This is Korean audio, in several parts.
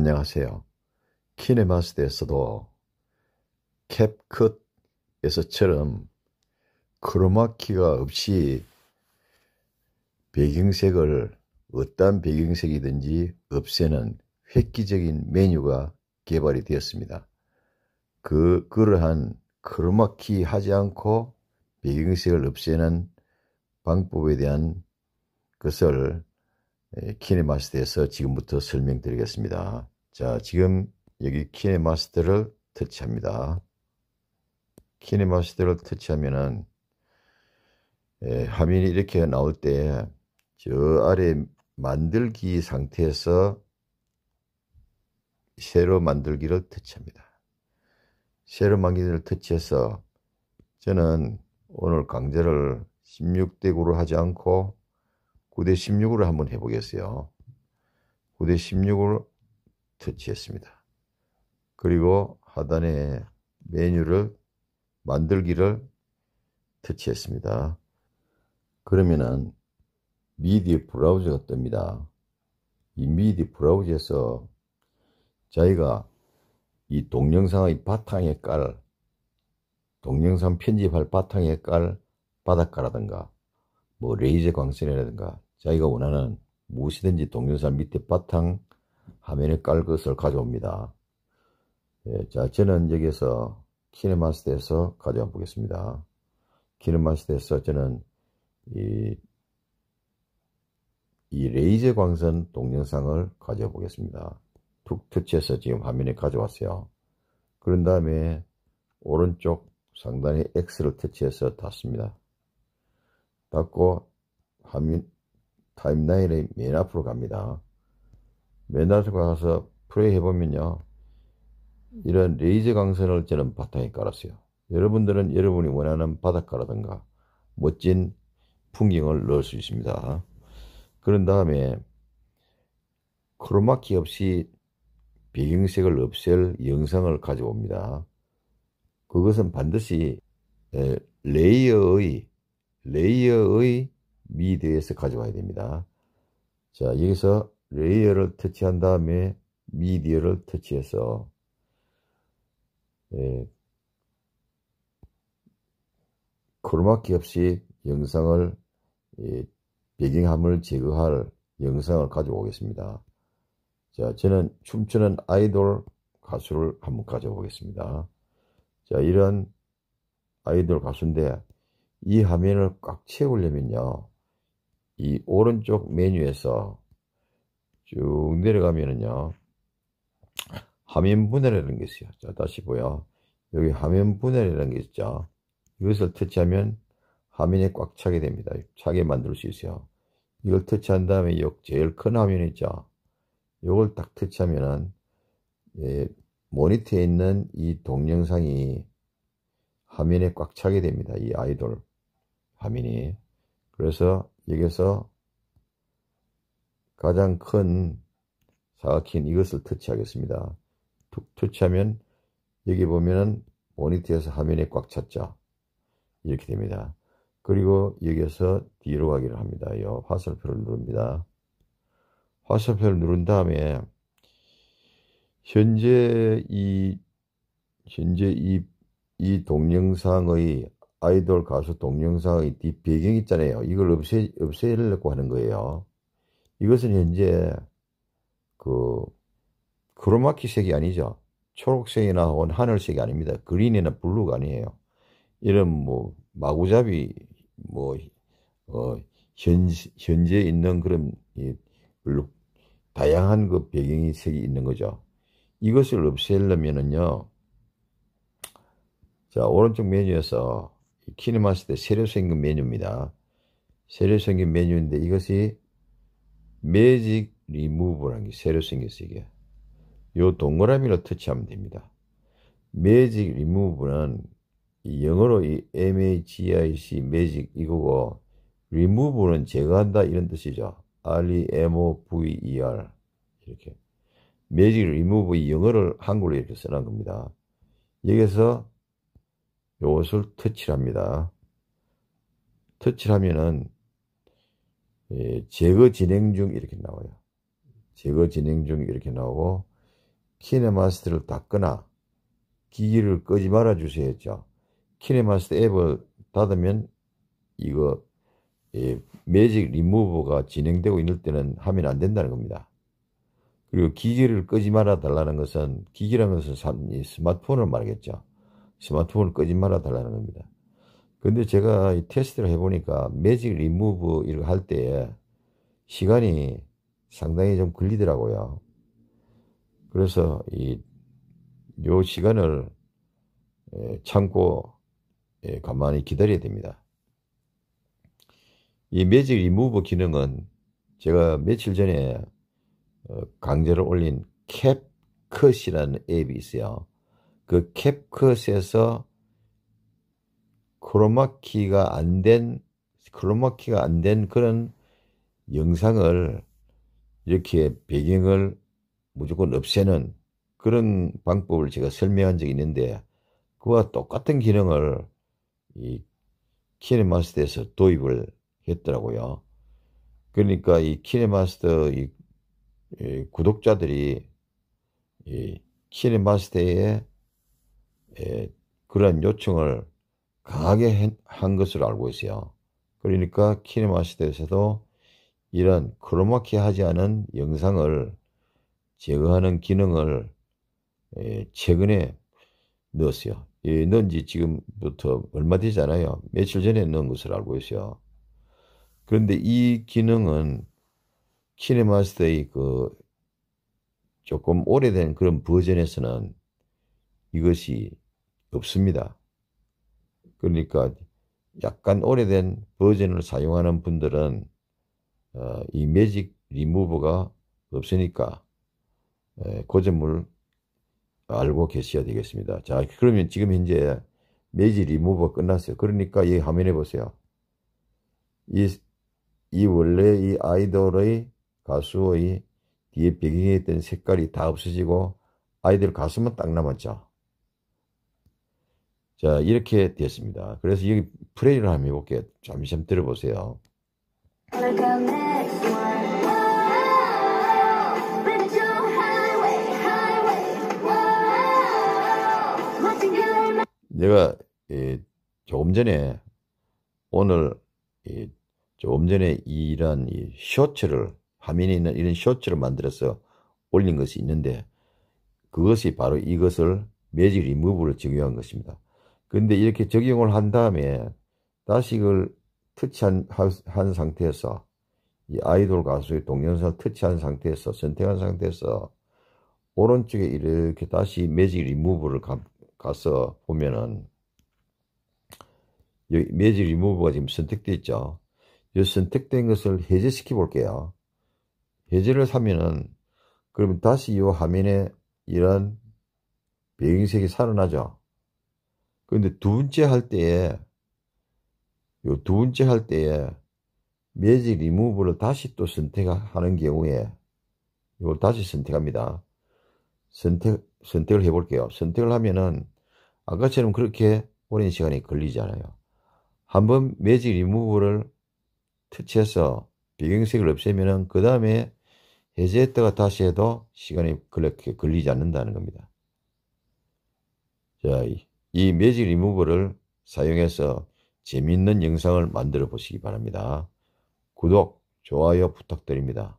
안녕하세요. 키네마스에서도 캡컷에서처럼 크로마키가 없이 배경색을 어떤 배경색이든지 없애는 획기적인 메뉴가 개발이 되었습니다. 그, 그러한 크로마키 하지 않고 배경색을 없애는 방법에 대한 것을 키네마스터에서 예, 지금부터 설명드리겠습니다. 자, 지금 여기 키네마스터를 터치합니다. 키네마스터를 터치하면은 예, 화면이 이렇게 나올 때 저 아래 만들기 상태에서 세로 만들기를 터치합니다. 세로 만들기를 터치해서 저는 오늘 강좌를 16대 구로 하지 않고 9대 16으로 한번 해보겠어요. 9대 1 6으로 터치했습니다. 그리고 하단에 메뉴를 만들기를 터치했습니다. 그러면은 미디 브라우저가 뜹니다. 이 미디 브라우저에서 자기가 이 동영상의 바탕에 깔 동영상 편집할 바탕에 깔 바닷가라든가 뭐 레이저 광선이라든가 자기가 원하는 무엇이든지 동영상 밑에 바탕 화면에 깔 것을 가져옵니다. 예, 자, 저는 여기에서 키네마스터에서 가져와 보겠습니다. 키네마스터에서 저는 이, 이 레이저 광선 동영상을 가져와 보겠습니다. 툭 터치해서 지금 화면에 가져왔어요. 그런 다음에 오른쪽 상단에 X를 터치해서 닫습니다. 닫고 화면, 타임라인의 맨 앞으로 갑니다. 맨 앞으로 가서 플레이 해보면요. 이런 레이저 강선을 저는 바탕에 깔았어요. 여러분들은 여러분이 원하는 바닷가라든가 멋진 풍경을 넣을 수 있습니다. 그런 다음에 크로마키 없이 배경색을 없앨 영상을 가져옵니다. 그것은 반드시 레이어의 레이어의 미대에서 가져와야 됩니다. 자, 여기서 레이어를 터치한 다음에 미디어를 터치해서 예, 크로마키 없이 영상을 예, 배경함을 제거할 영상을 가져오겠습니다. 자, 저는 춤추는 아이돌 가수를 한번 가져오겠습니다. 자, 이런 아이돌 가수인데 이 화면을 꽉 채우려면요. 이 오른쪽 메뉴에서 쭉 내려가면은요. 화면 분할이라는 게 있어요. 자, 다시 보여. 여기 화면 분할이라는 게 있죠. 이것을 터치하면 화면에 꽉 차게 됩니다. 차게 만들 수 있어요. 이걸 터치한 다음에 이 제일 큰 화면 있죠. 이걸 딱 터치하면은 예, 모니터에 있는 이 동영상이 화면에 꽉 차게 됩니다. 이 아이돌 화면이. 그래서 여기서 가장 큰사각형 이것을 터치하겠습니다. 툭 터치하면 여기 보면은 모니터에서 화면에 꽉 찼죠. 이렇게 됩니다. 그리고 여기에서 뒤로 가기를 합니다. 이 화살표를 누릅니다. 화살표를 누른 다음에 현재 이 현재 이, 이 동영상의 아이돌 가수 동영상의 뒷배경 있잖아요. 이걸 없애, 없애려고 하는 거예요. 이것은 현재 그 크로마키 색이 아니죠. 초록색이나 혹은 하늘색이 아닙니다. 그린이나 블루가 아니에요. 이런 뭐 마구잡이 뭐 어, 현, 현재 있는 그런 이, 다양한 그 배경이 색이 있는 거죠. 이것을 없애려면은요. 자 오른쪽 메뉴에서 키니마스의 세로 생긴 메뉴입니다. 세로 생긴 메뉴인데 이것이 매직 리무브라는 게세로 생겼어요. 이게. 요동그라미로 터치하면 됩니다. 매직 리무브는 영어로 이 MAGIC 매직 이거고 리무브는 제거한다 이런 뜻이죠. R-E-M-O-V-E-R e e 이렇게 매직 리무브 영어를 한글로 이렇게 써놓은 겁니다. 여기서 이것을 터치합니다. 터치하면은 예, 제거 진행 중 이렇게 나와요. 제거 진행 중 이렇게 나오고 키네마스터를 닫거나 기기를 끄지 말아 주세요 했죠. 키네마스터 앱을 닫으면 이거 예, 매직 리무버가 진행되고 있는 때는 하면 안 된다는 겁니다. 그리고 기기를 끄지 말아 달라는 것은 기기라는 것은 스마트폰을 말하겠죠. 스마트폰을 끄지 말아 달라는 겁니다. 근데 제가 이 테스트를 해보니까 매직 리무브 이렇게 할때 시간이 상당히 좀 걸리더라고요. 그래서 이, 요 시간을 참고 가만히 기다려야 됩니다. 이 매직 리무브 기능은 제가 며칠 전에 어, 강제로 올린 캡컷이라는 앱이 있어요. 그 캡컷에서 크로마키가 안 된 크로마키가 안 된 그런 영상을 이렇게 배경을 무조건 없애는 그런 방법을 제가 설명한 적이 있는데 그와 똑같은 기능을 이 키네마스터에서 도입을 했더라고요. 그러니까 이 키네마스터 이, 이 구독자들이 이키네마스터에 예, 그런 요청을 강하게 한 것으로 알고 있어요. 그러니까 키네마시대에서도 이런 크로마키하지 않은 영상을 제거하는 기능을 예, 최근에 넣었어요. 예, 넣은 지 지금부터 얼마 되잖아요 며칠 전에 넣은 것으로 알고 있어요. 그런데 이 기능은 키네마스터의 그 조금 오래된 그런 버전에서는 이것이 없습니다. 그러니까 약간 오래된 버전을 사용하는 분들은 어, 이 매직 리무버가 없으니까 에, 그 점을 알고 계셔야 되겠습니다. 자 그러면 지금 현재 매직 리무버 끝났어요. 그러니까 이 화면에 보세요. 이, 이 원래 이 아이돌의 가수의 뒤에 배경에 있던 색깔이 다 없어지고 아이들 가슴은딱 남았죠. 자, 이렇게 되었습니다. 그래서 여기 프레이를 한번 해볼게요. 잠시 좀 들어보세요. 내가 예, 조금 전에 오늘 예, 조금 전에 이런 쇼츠를 화면에 있는 이런 쇼츠를 만들어서 올린 것이 있는데 그것이 바로 이것을 매직 리무브를 적용한 것입니다. 근데 이렇게 적용을 한 다음에 다시 그걸 터치한 한 상태에서 이 아이돌 가수의 동영상을 터치한 상태에서 선택한 상태에서 오른쪽에 이렇게 다시 매직 리무브를 가, 가서 보면은 여기 매직 리무브가 지금 선택되어 있죠. 이 선택된 것을 해제시켜 볼게요. 해제를 하면은 그러면 다시 이 화면에 이런 배경색이 살아나죠. 근데두 번째 할 때에 요 두 번째 할 때에 매직 리무버를 다시 또 선택하는 경우에 이걸 다시 선택합니다. 선택, 선택을 해볼게요. 선택을 하면은 아까처럼 그렇게 오랜 시간이 걸리잖아요. 한번 매직 리무버를 터치해서 배경색을 없애면은 그 다음에 해제했다가 다시 해도 시간이 그렇게 걸리지 않는다는 겁니다. 자, 이 매직 리무버를 사용해서 재미있는 영상을 만들어 보시기 바랍니다. 구독, 좋아요 부탁드립니다.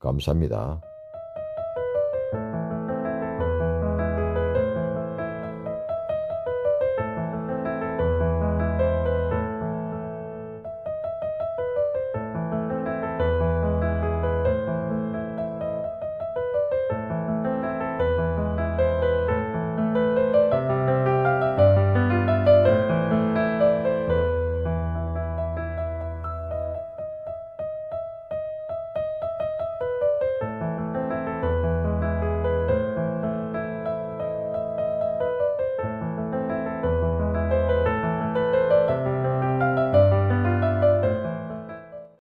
감사합니다.